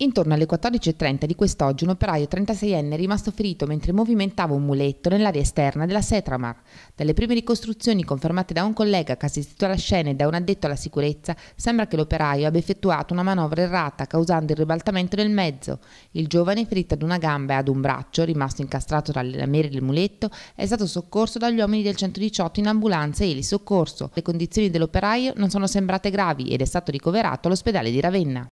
Intorno alle 14.30 di quest'oggi un operaio 36enne è rimasto ferito mentre movimentava un muletto nell'area esterna della Setramar. Dalle prime ricostruzioni confermate da un collega che ha assistito alla scena e da un addetto alla sicurezza, sembra che l'operaio abbia effettuato una manovra errata causando il ribaltamento del mezzo. Il giovane, ferito ad una gamba e ad un braccio, rimasto incastrato dalle lamiere del muletto, è stato soccorso dagli uomini del 118 in ambulanza e soccorso. Le condizioni dell'operaio non sono sembrate gravi ed è stato ricoverato all'ospedale di Ravenna.